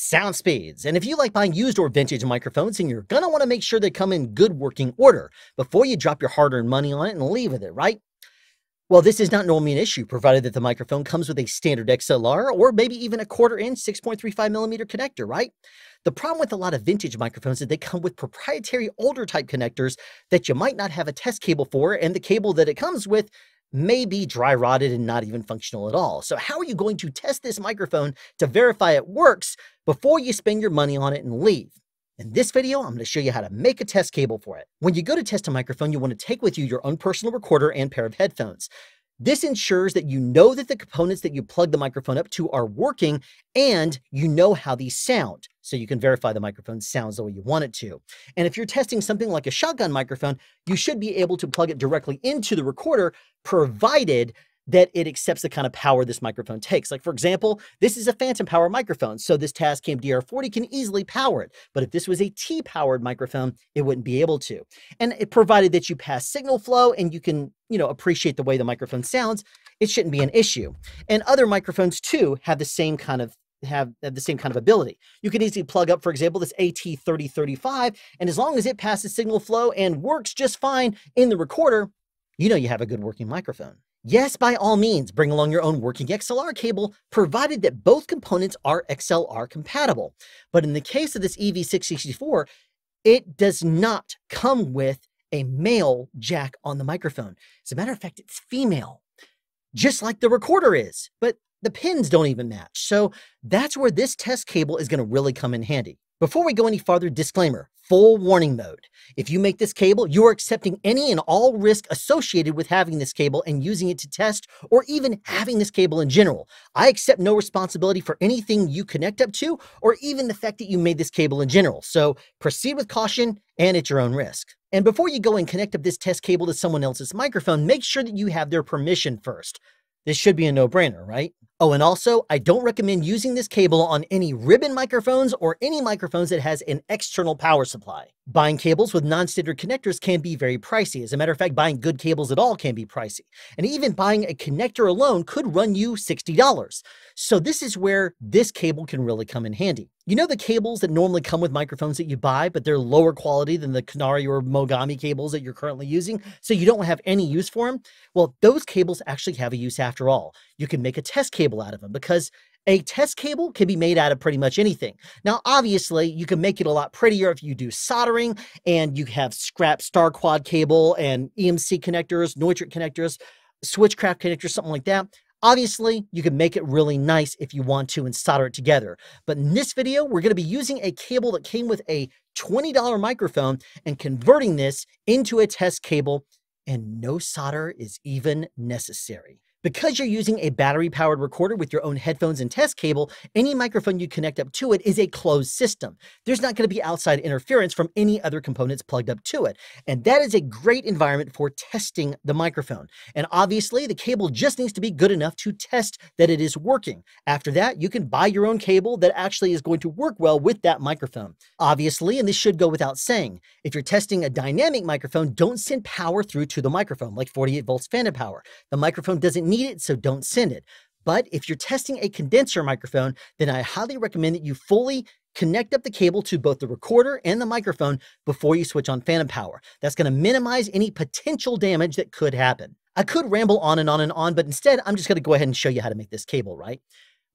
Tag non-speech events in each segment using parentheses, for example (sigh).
Sound Speeds. And if you like buying used or vintage microphones, then you're going to want to make sure they come in good working order before you drop your hard earned money on it and leave with it, right? Well, this is not normally an issue, provided that the microphone comes with a standard XLR or maybe even a quarter inch 6.35 millimeter connector, right? The problem with a lot of vintage microphones is they come with proprietary older type connectors that you might not have a test cable for, and the cable that it comes with may be dry rotted and not even functional at all. So how are you going to test this microphone to verify it works before you spend your money on it and leave? In this video, I'm going to show you how to make a test cable for it. When you go to test a microphone, you want to take with you your own personal recorder and pair of headphones. This ensures that you know that the components that you plug the microphone up to are working and you know how these sound so you can verify the microphone sounds the way you want it to. And if you're testing something like a shotgun microphone, you should be able to plug it directly into the recorder, provided that it accepts the kind of power this microphone takes. Like, for example, this is a phantom power microphone, so this Tascam DR40 can easily power it. But if this was a T powered microphone, it wouldn't be able to. And it provided that you pass signal flow and you can, you know, appreciate the way the microphone sounds, it shouldn't be an issue. And other microphones too have the same kind of have, have the same kind of ability. You can easily plug up, for example, this AT3035, and as long as it passes signal flow and works just fine in the recorder, you know you have a good working microphone. Yes, by all means, bring along your own working XLR cable, provided that both components are XLR compatible. But in the case of this EV664, it does not come with a male jack on the microphone. As a matter of fact, it's female, just like the recorder is. But the pins don't even match. So that's where this test cable is going to really come in handy. Before we go any farther, disclaimer, full warning mode. If you make this cable, you are accepting any and all risk associated with having this cable and using it to test or even having this cable in general. I accept no responsibility for anything you connect up to or even the fact that you made this cable in general. So proceed with caution and at your own risk. And before you go and connect up this test cable to someone else's microphone, make sure that you have their permission first. This should be a no-brainer, right? Oh, and also, I don't recommend using this cable on any ribbon microphones or any microphones that has an external power supply. Buying cables with non-standard connectors can be very pricey. As a matter of fact, buying good cables at all can be pricey. And even buying a connector alone could run you $60. So this is where this cable can really come in handy. You know the cables that normally come with microphones that you buy, but they're lower quality than the Canary or Mogami cables that you're currently using, so you don't have any use for them? Well, those cables actually have a use after all. You can make a test cable out of them because a test cable can be made out of pretty much anything. Now, obviously, you can make it a lot prettier if you do soldering and you have scrap star quad cable and EMC connectors, Neutrit connectors, switchcraft connectors, something like that. Obviously, you can make it really nice if you want to and solder it together. But in this video, we're going to be using a cable that came with a $20 microphone and converting this into a test cable, and no solder is even necessary. Because you're using a battery powered recorder with your own headphones and test cable, any microphone you connect up to it is a closed system. There's not going to be outside interference from any other components plugged up to it. And that is a great environment for testing the microphone. And obviously, the cable just needs to be good enough to test that it is working. After that, you can buy your own cable that actually is going to work well with that microphone. Obviously, and this should go without saying, if you're testing a dynamic microphone, don't send power through to the microphone, like 48 volts phantom power. The microphone doesn't need it, so don't send it. But if you're testing a condenser microphone, then I highly recommend that you fully connect up the cable to both the recorder and the microphone before you switch on phantom power. That's going to minimize any potential damage that could happen. I could ramble on and on and on, but instead I'm just going to go ahead and show you how to make this cable, right?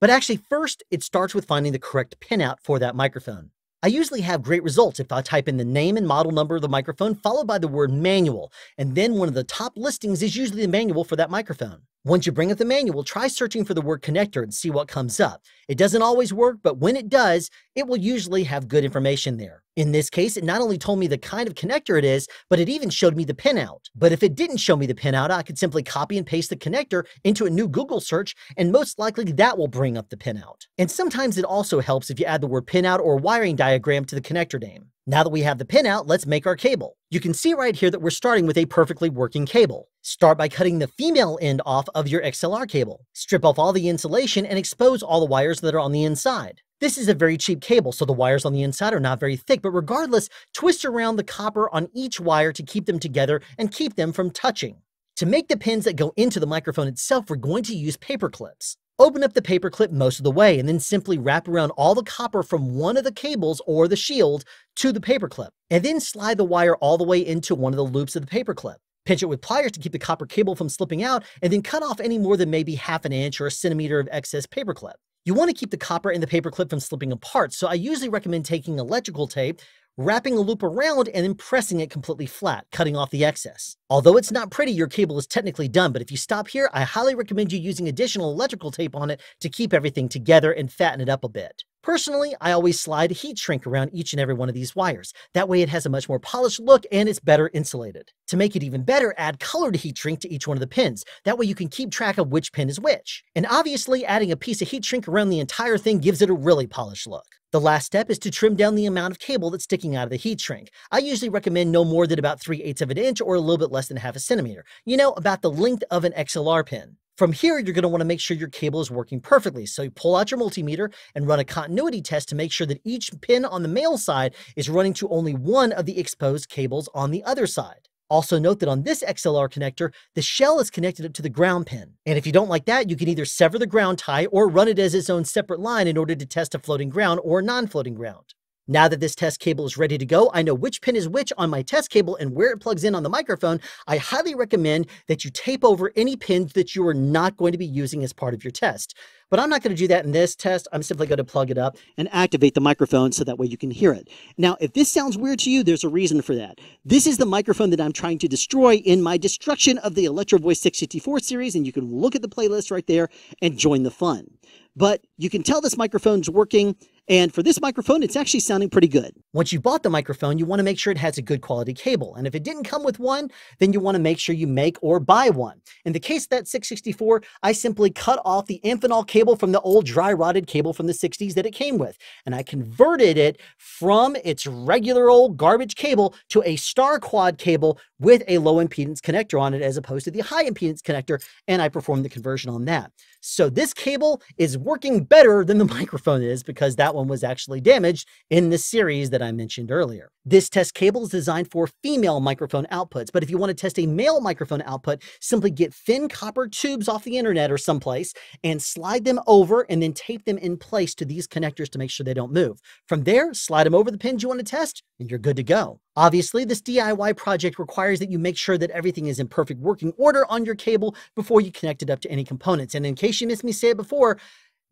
But actually first, it starts with finding the correct pinout for that microphone. I usually have great results if I type in the name and model number of the microphone followed by the word manual, and then one of the top listings is usually the manual for that microphone. Once you bring up the manual, try searching for the word connector and see what comes up. It doesn't always work, but when it does, it will usually have good information there. In this case, it not only told me the kind of connector it is, but it even showed me the pinout. But if it didn't show me the pinout, I could simply copy and paste the connector into a new Google search, and most likely that will bring up the pinout. And sometimes it also helps if you add the word pinout or wiring diagram to the connector name. Now that we have the pinout, let's make our cable. You can see right here that we're starting with a perfectly working cable. Start by cutting the female end off of your XLR cable. Strip off all the insulation and expose all the wires that are on the inside. This is a very cheap cable, so the wires on the inside are not very thick, but regardless, twist around the copper on each wire to keep them together and keep them from touching. To make the pins that go into the microphone itself, we're going to use paper clips. Open up the paper clip most of the way and then simply wrap around all the copper from one of the cables or the shield to the paper clip, and then slide the wire all the way into one of the loops of the paper clip. Pinch it with pliers to keep the copper cable from slipping out, and then cut off any more than maybe half an inch or a centimeter of excess paper clip. You want to keep the copper and the paper clip from slipping apart, so I usually recommend taking electrical tape, wrapping a loop around and then pressing it completely flat, cutting off the excess. Although it's not pretty, your cable is technically done, but if you stop here, I highly recommend you using additional electrical tape on it to keep everything together and fatten it up a bit. Personally, I always slide heat shrink around each and every one of these wires. That way it has a much more polished look and it's better insulated. To make it even better, add colored heat shrink to each one of the pins. That way you can keep track of which pin is which. And obviously, adding a piece of heat shrink around the entire thing gives it a really polished look. The last step is to trim down the amount of cable that's sticking out of the heat shrink. I usually recommend no more than about 3 eighths of an inch or a little bit less than half a centimeter, you know, about the length of an XLR pin. From here, you're going to want to make sure your cable is working perfectly. So you pull out your multimeter and run a continuity test to make sure that each pin on the male side is running to only one of the exposed cables on the other side. Also note that on this XLR connector, the shell is connected up to the ground pin. And if you don't like that, you can either sever the ground tie or run it as its own separate line in order to test a floating ground or non-floating ground. Now that this test cable is ready to go, I know which pin is which on my test cable and where it plugs in on the microphone. I highly recommend that you tape over any pins that you are not going to be using as part of your test. But I'm not going to do that in this test. I'm simply going to plug it up and activate the microphone so that way you can hear it. Now, if this sounds weird to you, there's a reason for that. This is the microphone that I'm trying to destroy in my destruction of the Electro Voice 664 series, and you can look at the playlist right there and join the fun. But you can tell this microphone's working and for this microphone, it's actually sounding pretty good. Once you bought the microphone, you want to make sure it has a good quality cable. And if it didn't come with one, then you want to make sure you make or buy one. In the case of that 664, I simply cut off the Amphenol cable from the old dry rotted cable from the 60s that it came with. And I converted it from its regular old garbage cable to a star quad cable with a low impedance connector on it as opposed to the high impedance connector. And I performed the conversion on that. So this cable is working better than the (laughs) microphone is because that that one was actually damaged in the series that I mentioned earlier. This test cable is designed for female microphone outputs, but if you want to test a male microphone output, simply get thin copper tubes off the internet or someplace and slide them over and then tape them in place to these connectors to make sure they don't move. From there, slide them over the pins you want to test and you're good to go. Obviously, this DIY project requires that you make sure that everything is in perfect working order on your cable before you connect it up to any components. And in case you missed me say it before,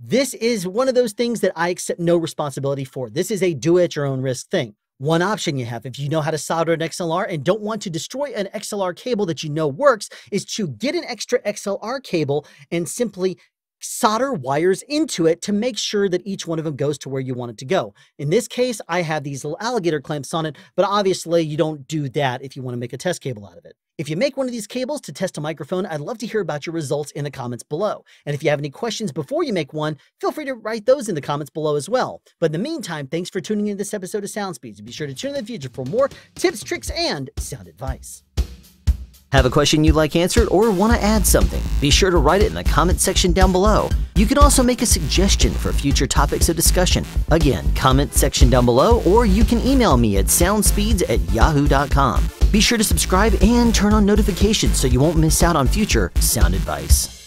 this is one of those things that I accept no responsibility for. This is a do it your own risk thing. One option you have if you know how to solder an XLR and don't want to destroy an XLR cable that you know works is to get an extra XLR cable and simply solder wires into it to make sure that each one of them goes to where you want it to go. In this case, I have these little alligator clamps on it, but obviously you don't do that if you want to make a test cable out of it. If you make one of these cables to test a microphone, I'd love to hear about your results in the comments below. And if you have any questions before you make one, feel free to write those in the comments below as well. But in the meantime, thanks for tuning in to this episode of Sound Speeds. Be sure to tune in the future for more tips, tricks, and sound advice. Have a question you'd like answered or want to add something? Be sure to write it in the comment section down below. You can also make a suggestion for future topics of discussion. Again, comment section down below or you can email me at soundspeeds at yahoo.com. Be sure to subscribe and turn on notifications so you won't miss out on future sound advice.